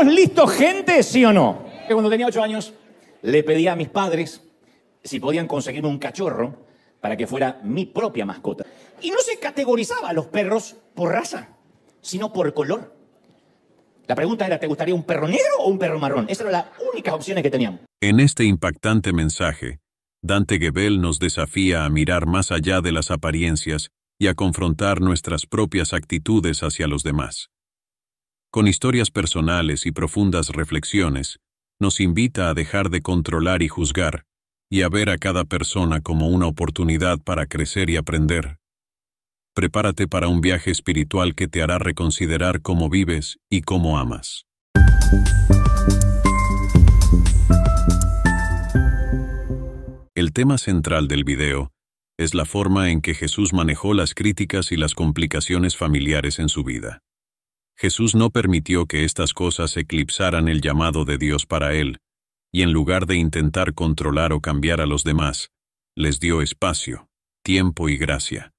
¿Estamos listos, gente? ¿Sí o no? cuando tenía ocho años le pedía a mis padres si podían conseguirme un cachorro para que fuera mi propia mascota. Y no se categorizaba a los perros por raza, sino por color. La pregunta era, ¿te gustaría un perro negro o un perro marrón? Esas eran las únicas opciones que teníamos. En este impactante mensaje, Dante Gebel nos desafía a mirar más allá de las apariencias y a confrontar nuestras propias actitudes hacia los demás con historias personales y profundas reflexiones, nos invita a dejar de controlar y juzgar, y a ver a cada persona como una oportunidad para crecer y aprender. Prepárate para un viaje espiritual que te hará reconsiderar cómo vives y cómo amas. El tema central del video es la forma en que Jesús manejó las críticas y las complicaciones familiares en su vida. Jesús no permitió que estas cosas eclipsaran el llamado de Dios para él, y en lugar de intentar controlar o cambiar a los demás, les dio espacio, tiempo y gracia.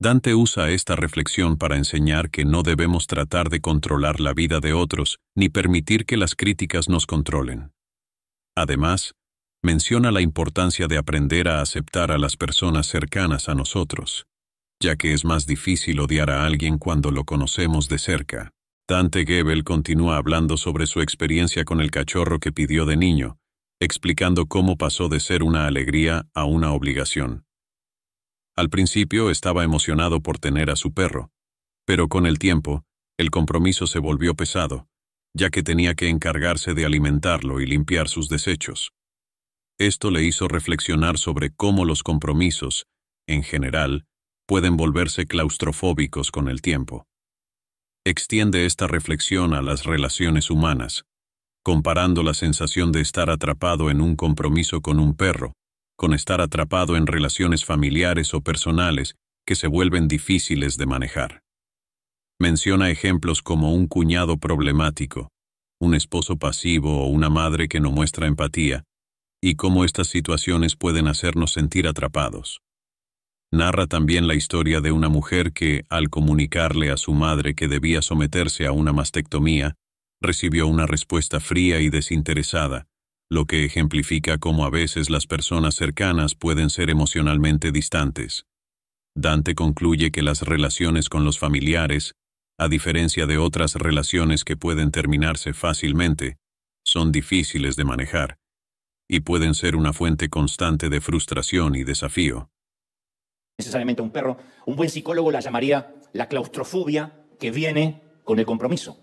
Dante usa esta reflexión para enseñar que no debemos tratar de controlar la vida de otros ni permitir que las críticas nos controlen. Además, menciona la importancia de aprender a aceptar a las personas cercanas a nosotros ya que es más difícil odiar a alguien cuando lo conocemos de cerca. Dante Gebel continúa hablando sobre su experiencia con el cachorro que pidió de niño, explicando cómo pasó de ser una alegría a una obligación. Al principio estaba emocionado por tener a su perro, pero con el tiempo, el compromiso se volvió pesado, ya que tenía que encargarse de alimentarlo y limpiar sus desechos. Esto le hizo reflexionar sobre cómo los compromisos, en general, pueden volverse claustrofóbicos con el tiempo. Extiende esta reflexión a las relaciones humanas, comparando la sensación de estar atrapado en un compromiso con un perro, con estar atrapado en relaciones familiares o personales que se vuelven difíciles de manejar. Menciona ejemplos como un cuñado problemático, un esposo pasivo o una madre que no muestra empatía, y cómo estas situaciones pueden hacernos sentir atrapados. Narra también la historia de una mujer que, al comunicarle a su madre que debía someterse a una mastectomía, recibió una respuesta fría y desinteresada, lo que ejemplifica cómo a veces las personas cercanas pueden ser emocionalmente distantes. Dante concluye que las relaciones con los familiares, a diferencia de otras relaciones que pueden terminarse fácilmente, son difíciles de manejar y pueden ser una fuente constante de frustración y desafío necesariamente un perro, un buen psicólogo la llamaría la claustrofobia que viene con el compromiso.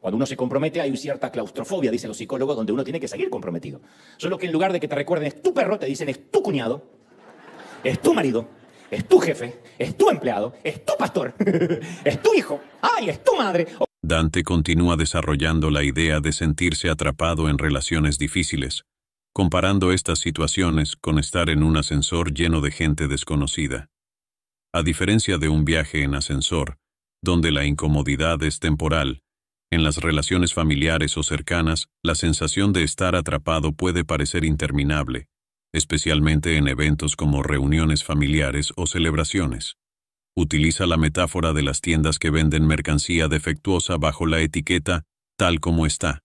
Cuando uno se compromete hay cierta claustrofobia, dicen los psicólogos, donde uno tiene que seguir comprometido. Solo que en lugar de que te recuerden es tu perro, te dicen es tu cuñado, es tu marido, es tu jefe, es tu empleado, es tu pastor, es tu hijo, ay, es tu madre. Dante continúa desarrollando la idea de sentirse atrapado en relaciones difíciles, comparando estas situaciones con estar en un ascensor lleno de gente desconocida. A diferencia de un viaje en ascensor, donde la incomodidad es temporal, en las relaciones familiares o cercanas, la sensación de estar atrapado puede parecer interminable, especialmente en eventos como reuniones familiares o celebraciones. Utiliza la metáfora de las tiendas que venden mercancía defectuosa bajo la etiqueta tal como está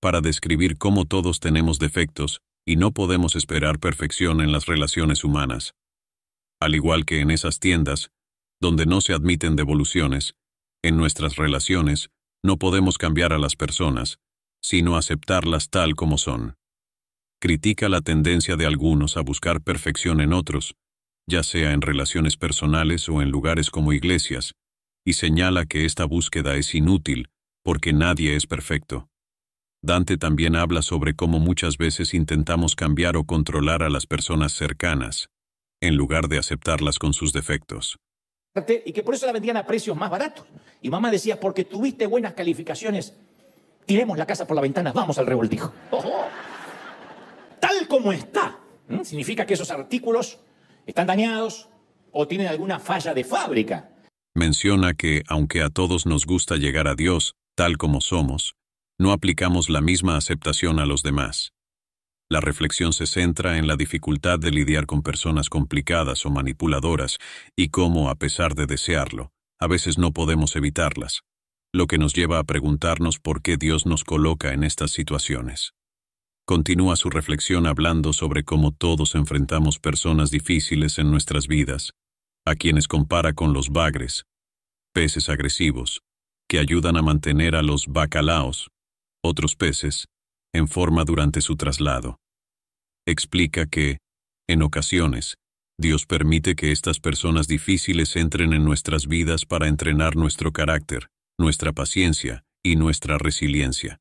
para describir cómo todos tenemos defectos y no podemos esperar perfección en las relaciones humanas. Al igual que en esas tiendas, donde no se admiten devoluciones, en nuestras relaciones no podemos cambiar a las personas, sino aceptarlas tal como son. Critica la tendencia de algunos a buscar perfección en otros, ya sea en relaciones personales o en lugares como iglesias, y señala que esta búsqueda es inútil porque nadie es perfecto. Dante también habla sobre cómo muchas veces intentamos cambiar o controlar a las personas cercanas, en lugar de aceptarlas con sus defectos. Y que por eso la vendían a precios más baratos. Y mamá decía, porque tuviste buenas calificaciones, tiremos la casa por la ventana, vamos al revoltijo. Tal como está, significa que esos artículos están dañados o tienen alguna falla de fábrica. Menciona que, aunque a todos nos gusta llegar a Dios, tal como somos, no aplicamos la misma aceptación a los demás. La reflexión se centra en la dificultad de lidiar con personas complicadas o manipuladoras y cómo, a pesar de desearlo, a veces no podemos evitarlas, lo que nos lleva a preguntarnos por qué Dios nos coloca en estas situaciones. Continúa su reflexión hablando sobre cómo todos enfrentamos personas difíciles en nuestras vidas, a quienes compara con los bagres, peces agresivos, que ayudan a mantener a los bacalaos, otros peces, en forma durante su traslado. Explica que, en ocasiones, Dios permite que estas personas difíciles entren en nuestras vidas para entrenar nuestro carácter, nuestra paciencia y nuestra resiliencia.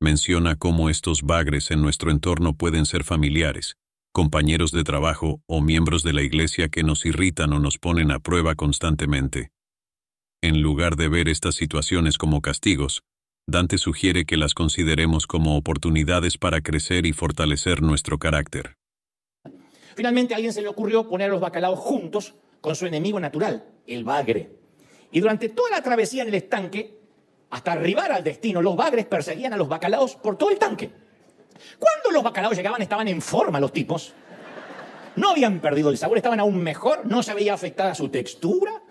Menciona cómo estos bagres en nuestro entorno pueden ser familiares, compañeros de trabajo o miembros de la iglesia que nos irritan o nos ponen a prueba constantemente. En lugar de ver estas situaciones como castigos, Dante sugiere que las consideremos como oportunidades para crecer y fortalecer nuestro carácter. Finalmente a alguien se le ocurrió poner los bacalaos juntos con su enemigo natural, el bagre. Y durante toda la travesía en el estanque, hasta arribar al destino, los bagres perseguían a los bacalaos por todo el tanque. Cuando los bacalaos llegaban estaban en forma los tipos. No habían perdido el sabor, estaban aún mejor, no se veía afectada su textura,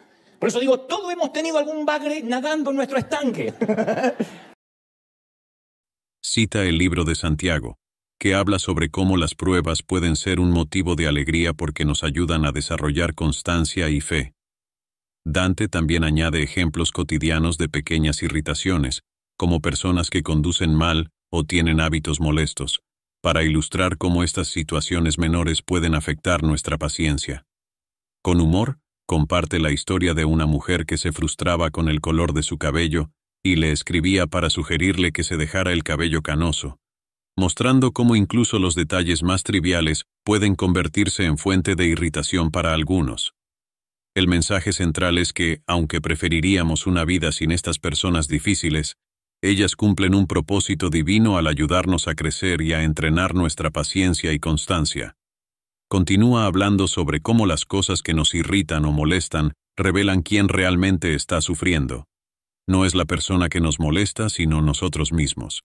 por eso digo, todos hemos tenido algún bagre nadando en nuestro estanque. Cita el libro de Santiago, que habla sobre cómo las pruebas pueden ser un motivo de alegría porque nos ayudan a desarrollar constancia y fe. Dante también añade ejemplos cotidianos de pequeñas irritaciones, como personas que conducen mal o tienen hábitos molestos, para ilustrar cómo estas situaciones menores pueden afectar nuestra paciencia. Con humor, comparte la historia de una mujer que se frustraba con el color de su cabello y le escribía para sugerirle que se dejara el cabello canoso, mostrando cómo incluso los detalles más triviales pueden convertirse en fuente de irritación para algunos. El mensaje central es que, aunque preferiríamos una vida sin estas personas difíciles, ellas cumplen un propósito divino al ayudarnos a crecer y a entrenar nuestra paciencia y constancia continúa hablando sobre cómo las cosas que nos irritan o molestan revelan quién realmente está sufriendo. No es la persona que nos molesta, sino nosotros mismos.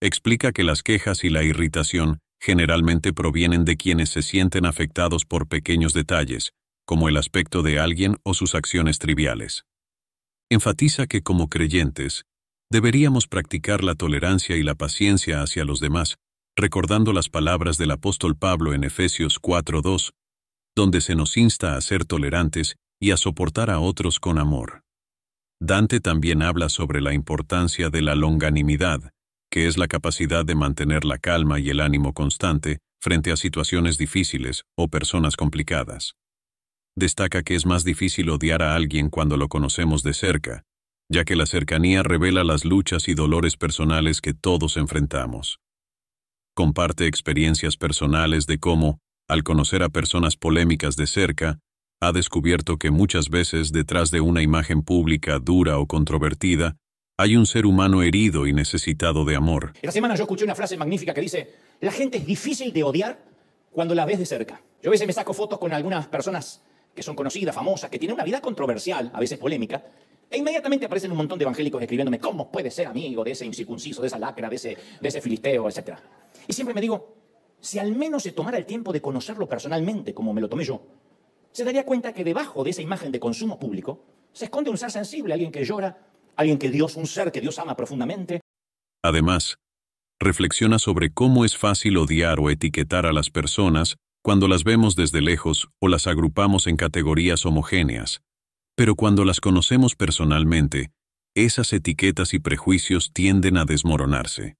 Explica que las quejas y la irritación generalmente provienen de quienes se sienten afectados por pequeños detalles, como el aspecto de alguien o sus acciones triviales. Enfatiza que como creyentes, deberíamos practicar la tolerancia y la paciencia hacia los demás, recordando las palabras del apóstol Pablo en Efesios 4.2, donde se nos insta a ser tolerantes y a soportar a otros con amor. Dante también habla sobre la importancia de la longanimidad, que es la capacidad de mantener la calma y el ánimo constante frente a situaciones difíciles o personas complicadas. Destaca que es más difícil odiar a alguien cuando lo conocemos de cerca, ya que la cercanía revela las luchas y dolores personales que todos enfrentamos comparte experiencias personales de cómo, al conocer a personas polémicas de cerca, ha descubierto que muchas veces detrás de una imagen pública dura o controvertida, hay un ser humano herido y necesitado de amor. Esta semana yo escuché una frase magnífica que dice, la gente es difícil de odiar cuando la ves de cerca. Yo a veces me saco fotos con algunas personas que son conocidas, famosas, que tienen una vida controversial, a veces polémica, e inmediatamente aparecen un montón de evangélicos escribiéndome, ¿cómo puede ser amigo de ese incircunciso, de esa lacra, de ese, de ese filisteo, etcétera? Y siempre me digo, si al menos se tomara el tiempo de conocerlo personalmente, como me lo tomé yo, se daría cuenta que debajo de esa imagen de consumo público se esconde un ser sensible, alguien que llora, alguien que Dios, un ser que Dios ama profundamente. Además, reflexiona sobre cómo es fácil odiar o etiquetar a las personas cuando las vemos desde lejos o las agrupamos en categorías homogéneas. Pero cuando las conocemos personalmente, esas etiquetas y prejuicios tienden a desmoronarse.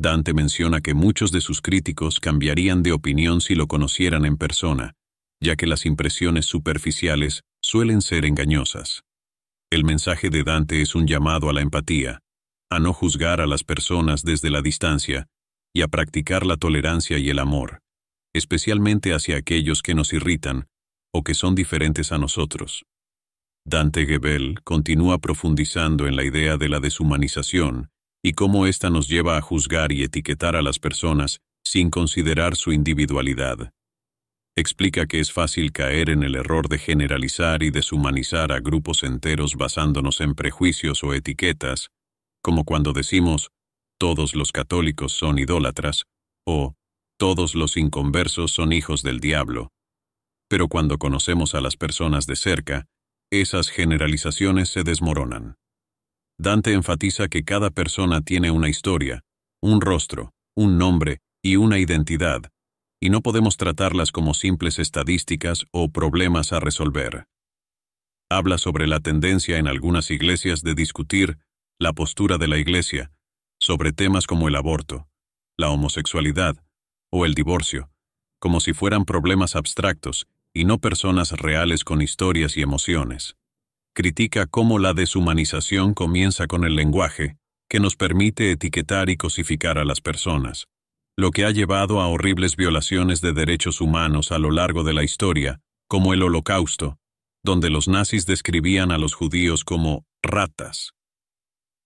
Dante menciona que muchos de sus críticos cambiarían de opinión si lo conocieran en persona, ya que las impresiones superficiales suelen ser engañosas. El mensaje de Dante es un llamado a la empatía, a no juzgar a las personas desde la distancia y a practicar la tolerancia y el amor, especialmente hacia aquellos que nos irritan o que son diferentes a nosotros. Dante Gebel continúa profundizando en la idea de la deshumanización y cómo ésta nos lleva a juzgar y etiquetar a las personas sin considerar su individualidad. Explica que es fácil caer en el error de generalizar y deshumanizar a grupos enteros basándonos en prejuicios o etiquetas, como cuando decimos, todos los católicos son idólatras, o todos los inconversos son hijos del diablo. Pero cuando conocemos a las personas de cerca, esas generalizaciones se desmoronan. Dante enfatiza que cada persona tiene una historia, un rostro, un nombre y una identidad, y no podemos tratarlas como simples estadísticas o problemas a resolver. Habla sobre la tendencia en algunas iglesias de discutir la postura de la iglesia sobre temas como el aborto, la homosexualidad o el divorcio, como si fueran problemas abstractos y no personas reales con historias y emociones critica cómo la deshumanización comienza con el lenguaje, que nos permite etiquetar y cosificar a las personas, lo que ha llevado a horribles violaciones de derechos humanos a lo largo de la historia, como el Holocausto, donde los nazis describían a los judíos como ratas.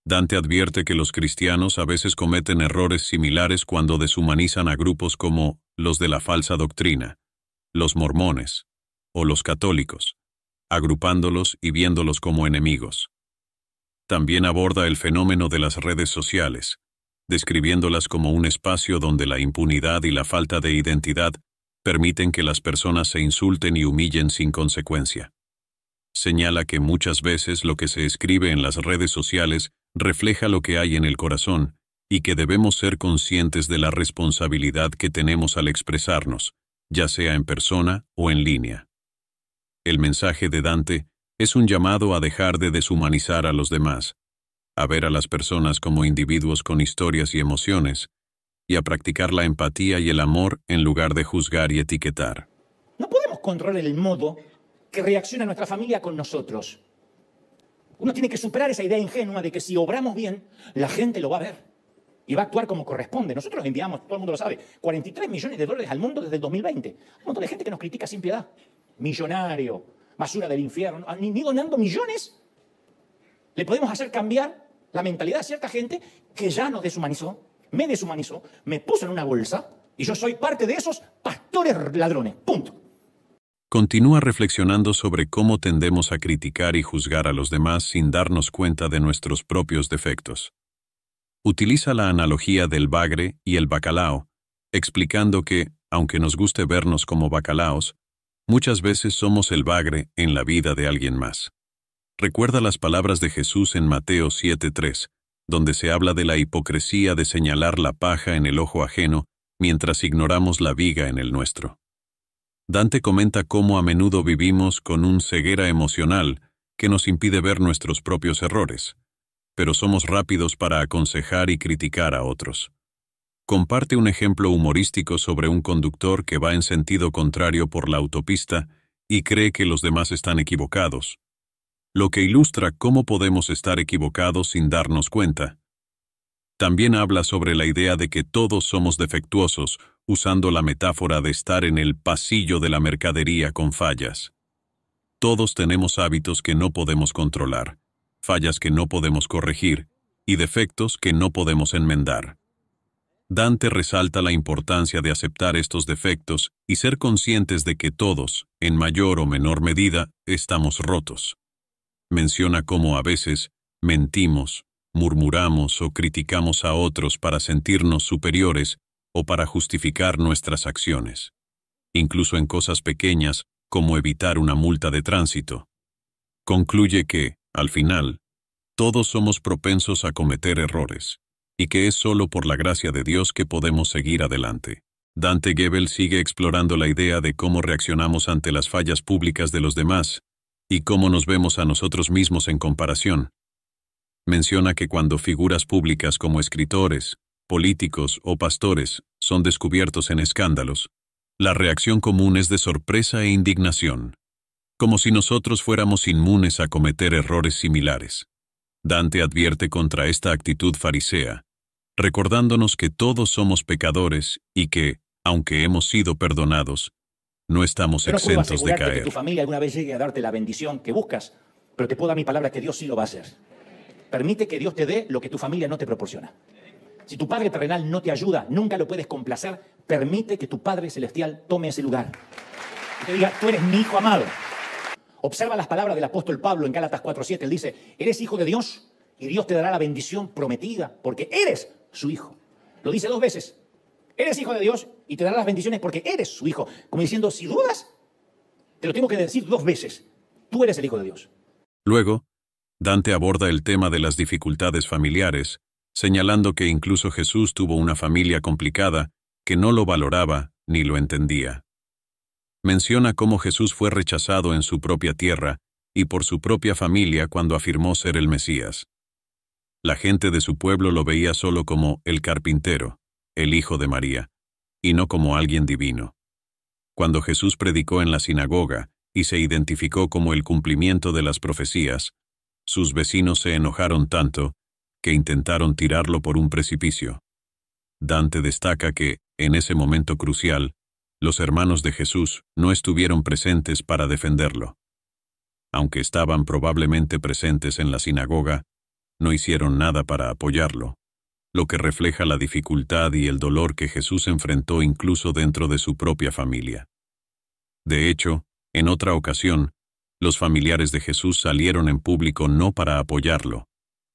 Dante advierte que los cristianos a veces cometen errores similares cuando deshumanizan a grupos como los de la falsa doctrina, los mormones o los católicos agrupándolos y viéndolos como enemigos. También aborda el fenómeno de las redes sociales, describiéndolas como un espacio donde la impunidad y la falta de identidad permiten que las personas se insulten y humillen sin consecuencia. Señala que muchas veces lo que se escribe en las redes sociales refleja lo que hay en el corazón y que debemos ser conscientes de la responsabilidad que tenemos al expresarnos, ya sea en persona o en línea. El mensaje de Dante es un llamado a dejar de deshumanizar a los demás, a ver a las personas como individuos con historias y emociones, y a practicar la empatía y el amor en lugar de juzgar y etiquetar. No podemos controlar el modo que reacciona nuestra familia con nosotros. Uno tiene que superar esa idea ingenua de que si obramos bien, la gente lo va a ver y va a actuar como corresponde. Nosotros enviamos, todo el mundo lo sabe, 43 millones de dólares al mundo desde el 2020. Un montón de gente que nos critica sin piedad millonario, basura del infierno, ni, donando millones, le podemos hacer cambiar la mentalidad a cierta gente que ya nos deshumanizó, me deshumanizó, me puso en una bolsa y yo soy parte de esos pastores ladrones. Punto. Continúa reflexionando sobre cómo tendemos a criticar y juzgar a los demás sin darnos cuenta de nuestros propios defectos. Utiliza la analogía del bagre y el bacalao, explicando que, aunque nos guste vernos como bacalaos, Muchas veces somos el bagre en la vida de alguien más. Recuerda las palabras de Jesús en Mateo 7:3, donde se habla de la hipocresía de señalar la paja en el ojo ajeno mientras ignoramos la viga en el nuestro. Dante comenta cómo a menudo vivimos con un ceguera emocional que nos impide ver nuestros propios errores, pero somos rápidos para aconsejar y criticar a otros comparte un ejemplo humorístico sobre un conductor que va en sentido contrario por la autopista y cree que los demás están equivocados, lo que ilustra cómo podemos estar equivocados sin darnos cuenta. También habla sobre la idea de que todos somos defectuosos, usando la metáfora de estar en el pasillo de la mercadería con fallas. Todos tenemos hábitos que no podemos controlar, fallas que no podemos corregir y defectos que no podemos enmendar. Dante resalta la importancia de aceptar estos defectos y ser conscientes de que todos, en mayor o menor medida, estamos rotos. Menciona cómo a veces mentimos, murmuramos o criticamos a otros para sentirnos superiores o para justificar nuestras acciones, incluso en cosas pequeñas como evitar una multa de tránsito. Concluye que, al final, todos somos propensos a cometer errores y que es solo por la gracia de Dios que podemos seguir adelante. Dante Gebel sigue explorando la idea de cómo reaccionamos ante las fallas públicas de los demás y cómo nos vemos a nosotros mismos en comparación. Menciona que cuando figuras públicas como escritores, políticos o pastores son descubiertos en escándalos, la reacción común es de sorpresa e indignación, como si nosotros fuéramos inmunes a cometer errores similares. Dante advierte contra esta actitud farisea, recordándonos que todos somos pecadores y que, aunque hemos sido perdonados, no estamos exentos de caer. que tu familia alguna vez llegue a darte la bendición que buscas, pero te puedo dar mi palabra que Dios sí lo va a hacer. Permite que Dios te dé lo que tu familia no te proporciona. Si tu Padre terrenal no te ayuda, nunca lo puedes complacer, permite que tu Padre celestial tome ese lugar. Y te diga, tú eres mi hijo amado. Observa las palabras del apóstol Pablo en Gálatas 4:7. Él dice, eres hijo de Dios y Dios te dará la bendición prometida porque eres su hijo. Lo dice dos veces. Eres hijo de Dios y te dará las bendiciones porque eres su hijo. Como diciendo, si dudas, te lo tengo que decir dos veces. Tú eres el hijo de Dios. Luego, Dante aborda el tema de las dificultades familiares, señalando que incluso Jesús tuvo una familia complicada que no lo valoraba ni lo entendía. Menciona cómo Jesús fue rechazado en su propia tierra y por su propia familia cuando afirmó ser el Mesías. La gente de su pueblo lo veía solo como el carpintero, el hijo de María, y no como alguien divino. Cuando Jesús predicó en la sinagoga y se identificó como el cumplimiento de las profecías, sus vecinos se enojaron tanto que intentaron tirarlo por un precipicio. Dante destaca que, en ese momento crucial, los hermanos de Jesús no estuvieron presentes para defenderlo. Aunque estaban probablemente presentes en la sinagoga, no hicieron nada para apoyarlo, lo que refleja la dificultad y el dolor que Jesús enfrentó incluso dentro de su propia familia. De hecho, en otra ocasión, los familiares de Jesús salieron en público no para apoyarlo,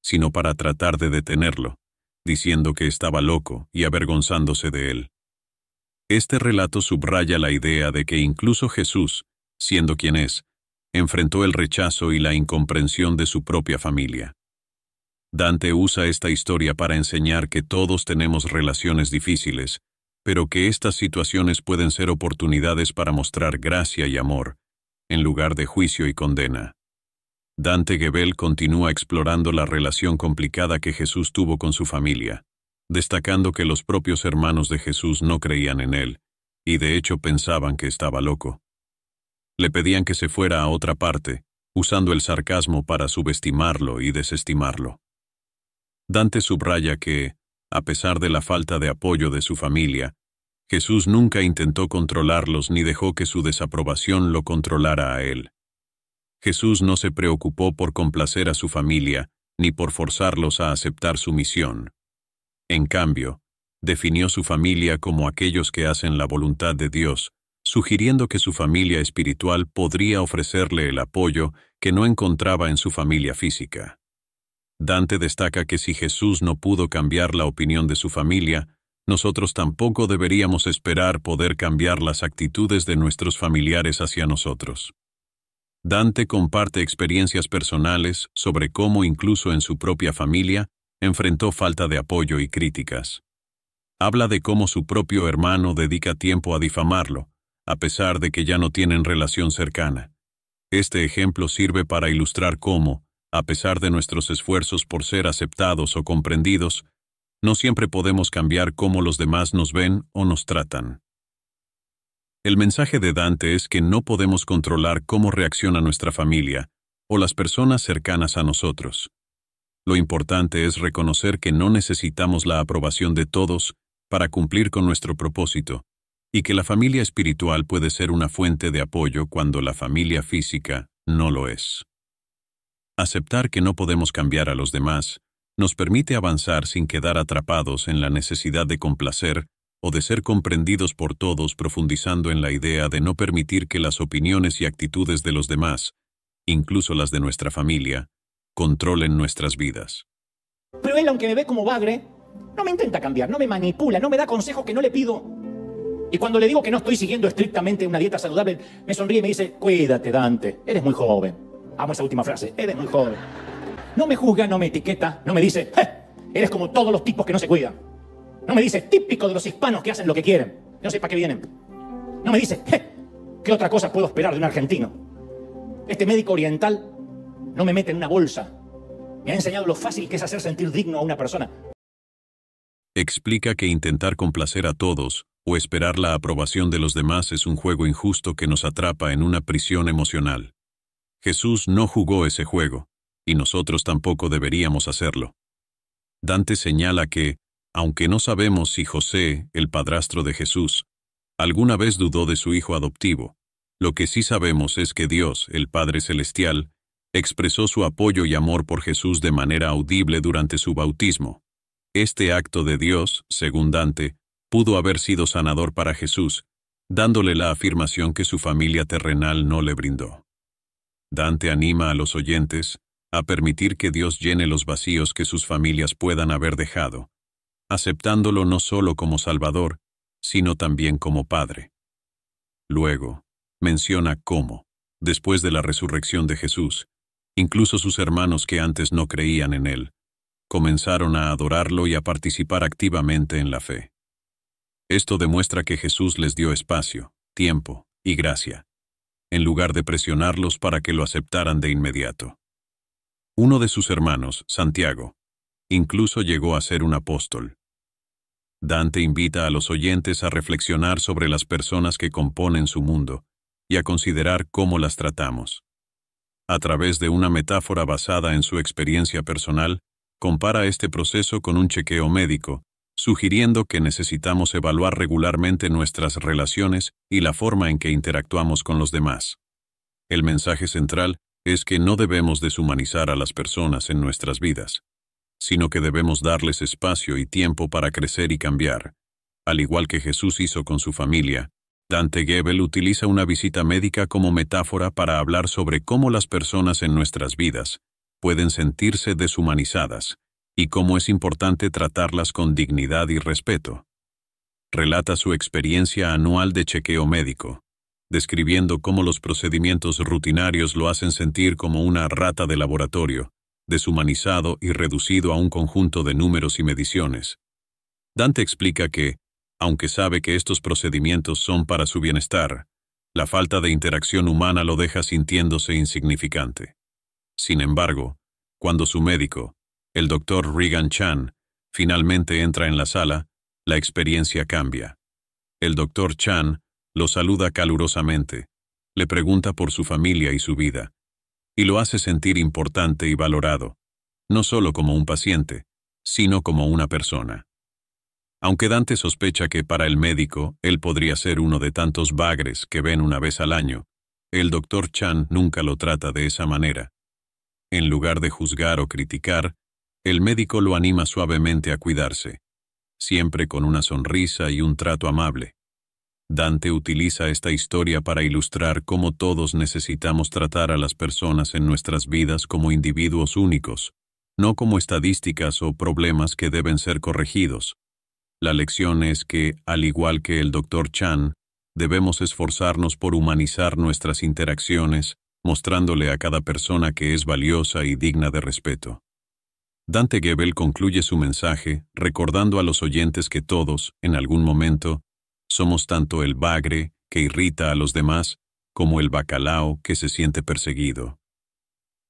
sino para tratar de detenerlo, diciendo que estaba loco y avergonzándose de él. Este relato subraya la idea de que incluso Jesús, siendo quien es, enfrentó el rechazo y la incomprensión de su propia familia. Dante usa esta historia para enseñar que todos tenemos relaciones difíciles, pero que estas situaciones pueden ser oportunidades para mostrar gracia y amor, en lugar de juicio y condena. Dante Gebel continúa explorando la relación complicada que Jesús tuvo con su familia, destacando que los propios hermanos de Jesús no creían en él, y de hecho pensaban que estaba loco. Le pedían que se fuera a otra parte, usando el sarcasmo para subestimarlo y desestimarlo. Dante subraya que, a pesar de la falta de apoyo de su familia, Jesús nunca intentó controlarlos ni dejó que su desaprobación lo controlara a él. Jesús no se preocupó por complacer a su familia, ni por forzarlos a aceptar su misión. En cambio, definió su familia como aquellos que hacen la voluntad de Dios, sugiriendo que su familia espiritual podría ofrecerle el apoyo que no encontraba en su familia física. Dante destaca que si Jesús no pudo cambiar la opinión de su familia, nosotros tampoco deberíamos esperar poder cambiar las actitudes de nuestros familiares hacia nosotros. Dante comparte experiencias personales sobre cómo incluso en su propia familia enfrentó falta de apoyo y críticas. Habla de cómo su propio hermano dedica tiempo a difamarlo, a pesar de que ya no tienen relación cercana. Este ejemplo sirve para ilustrar cómo, a pesar de nuestros esfuerzos por ser aceptados o comprendidos, no siempre podemos cambiar cómo los demás nos ven o nos tratan. El mensaje de Dante es que no podemos controlar cómo reacciona nuestra familia o las personas cercanas a nosotros. Lo importante es reconocer que no necesitamos la aprobación de todos para cumplir con nuestro propósito, y que la familia espiritual puede ser una fuente de apoyo cuando la familia física no lo es. Aceptar que no podemos cambiar a los demás nos permite avanzar sin quedar atrapados en la necesidad de complacer o de ser comprendidos por todos profundizando en la idea de no permitir que las opiniones y actitudes de los demás, incluso las de nuestra familia, controlen nuestras vidas. Pero él, aunque me ve como bagre, no me intenta cambiar, no me manipula, no me da consejo que no le pido. Y cuando le digo que no estoy siguiendo estrictamente una dieta saludable, me sonríe y me dice, cuídate, Dante, eres muy joven. Amo esa última frase. Eres muy joven. No me juzga, no me etiqueta, no me dice, eh, eres como todos los tipos que no se cuidan. No me dice, típico de los hispanos que hacen lo que quieren. No sé para qué vienen. No me dice, eh, ¿qué otra cosa puedo esperar de un argentino? Este médico oriental no me mete en una bolsa. Me ha enseñado lo fácil que es hacer sentir digno a una persona. Explica que intentar complacer a todos o esperar la aprobación de los demás es un juego injusto que nos atrapa en una prisión emocional. Jesús no jugó ese juego, y nosotros tampoco deberíamos hacerlo. Dante señala que, aunque no sabemos si José, el padrastro de Jesús, alguna vez dudó de su hijo adoptivo, lo que sí sabemos es que Dios, el Padre Celestial, expresó su apoyo y amor por Jesús de manera audible durante su bautismo. Este acto de Dios, según Dante, pudo haber sido sanador para Jesús, dándole la afirmación que su familia terrenal no le brindó. Dante anima a los oyentes a permitir que Dios llene los vacíos que sus familias puedan haber dejado, aceptándolo no solo como Salvador, sino también como Padre. Luego, menciona cómo, después de la resurrección de Jesús, incluso sus hermanos que antes no creían en él, comenzaron a adorarlo y a participar activamente en la fe. Esto demuestra que Jesús les dio espacio, tiempo y gracia, en lugar de presionarlos para que lo aceptaran de inmediato. Uno de sus hermanos, Santiago, incluso llegó a ser un apóstol. Dante invita a los oyentes a reflexionar sobre las personas que componen su mundo y a considerar cómo las tratamos. A través de una metáfora basada en su experiencia personal, compara este proceso con un chequeo médico, sugiriendo que necesitamos evaluar regularmente nuestras relaciones y la forma en que interactuamos con los demás. El mensaje central es que no debemos deshumanizar a las personas en nuestras vidas, sino que debemos darles espacio y tiempo para crecer y cambiar. Al igual que Jesús hizo con su familia, Dante Gebel utiliza una visita médica como metáfora para hablar sobre cómo las personas en nuestras vidas pueden sentirse deshumanizadas y cómo es importante tratarlas con dignidad y respeto. Relata su experiencia anual de chequeo médico, describiendo cómo los procedimientos rutinarios lo hacen sentir como una rata de laboratorio, deshumanizado y reducido a un conjunto de números y mediciones. Dante explica que, aunque sabe que estos procedimientos son para su bienestar, la falta de interacción humana lo deja sintiéndose insignificante. Sin embargo, cuando su médico, el doctor Regan Chan finalmente entra en la sala, la experiencia cambia. El doctor Chan lo saluda calurosamente, le pregunta por su familia y su vida, y lo hace sentir importante y valorado, no solo como un paciente, sino como una persona. Aunque Dante sospecha que para el médico él podría ser uno de tantos bagres que ven una vez al año, el doctor Chan nunca lo trata de esa manera. En lugar de juzgar o criticar, el médico lo anima suavemente a cuidarse, siempre con una sonrisa y un trato amable. Dante utiliza esta historia para ilustrar cómo todos necesitamos tratar a las personas en nuestras vidas como individuos únicos, no como estadísticas o problemas que deben ser corregidos. La lección es que, al igual que el doctor Chan, debemos esforzarnos por humanizar nuestras interacciones, mostrándole a cada persona que es valiosa y digna de respeto. Dante Gebel concluye su mensaje recordando a los oyentes que todos, en algún momento, somos tanto el bagre que irrita a los demás como el bacalao que se siente perseguido.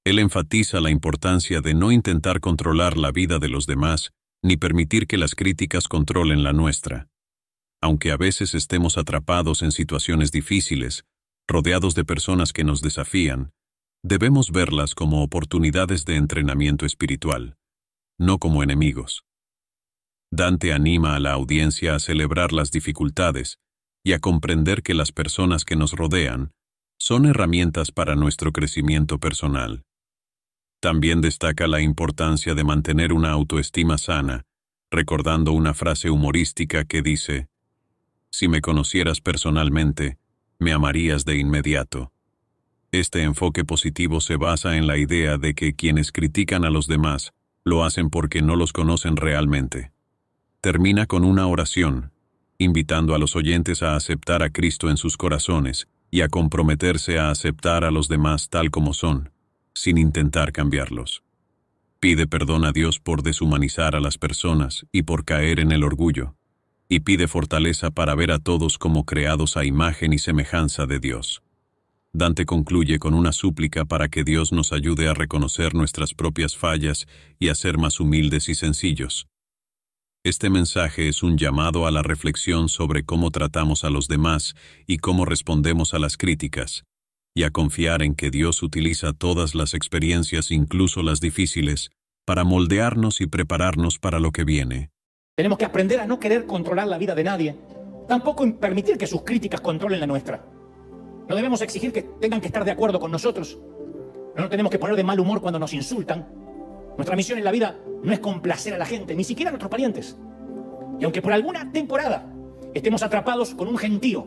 Él enfatiza la importancia de no intentar controlar la vida de los demás ni permitir que las críticas controlen la nuestra. Aunque a veces estemos atrapados en situaciones difíciles, rodeados de personas que nos desafían, debemos verlas como oportunidades de entrenamiento espiritual no como enemigos. Dante anima a la audiencia a celebrar las dificultades y a comprender que las personas que nos rodean son herramientas para nuestro crecimiento personal. También destaca la importancia de mantener una autoestima sana, recordando una frase humorística que dice, Si me conocieras personalmente, me amarías de inmediato. Este enfoque positivo se basa en la idea de que quienes critican a los demás lo hacen porque no los conocen realmente. Termina con una oración, invitando a los oyentes a aceptar a Cristo en sus corazones y a comprometerse a aceptar a los demás tal como son, sin intentar cambiarlos. Pide perdón a Dios por deshumanizar a las personas y por caer en el orgullo, y pide fortaleza para ver a todos como creados a imagen y semejanza de Dios. Dante concluye con una súplica para que Dios nos ayude a reconocer nuestras propias fallas y a ser más humildes y sencillos. Este mensaje es un llamado a la reflexión sobre cómo tratamos a los demás y cómo respondemos a las críticas, y a confiar en que Dios utiliza todas las experiencias, incluso las difíciles, para moldearnos y prepararnos para lo que viene. Tenemos que aprender a no querer controlar la vida de nadie, tampoco permitir que sus críticas controlen la nuestra. No debemos exigir que tengan que estar de acuerdo con nosotros. No tenemos que poner de mal humor cuando nos insultan. Nuestra misión en la vida no es complacer a la gente, ni siquiera a nuestros parientes. Y aunque por alguna temporada estemos atrapados con un gentío,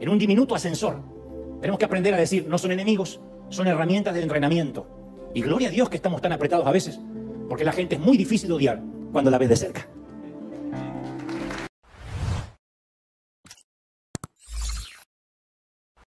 en un diminuto ascensor, tenemos que aprender a decir, no son enemigos, son herramientas de entrenamiento. Y gloria a Dios que estamos tan apretados a veces, porque la gente es muy difícil de odiar cuando la ves de cerca.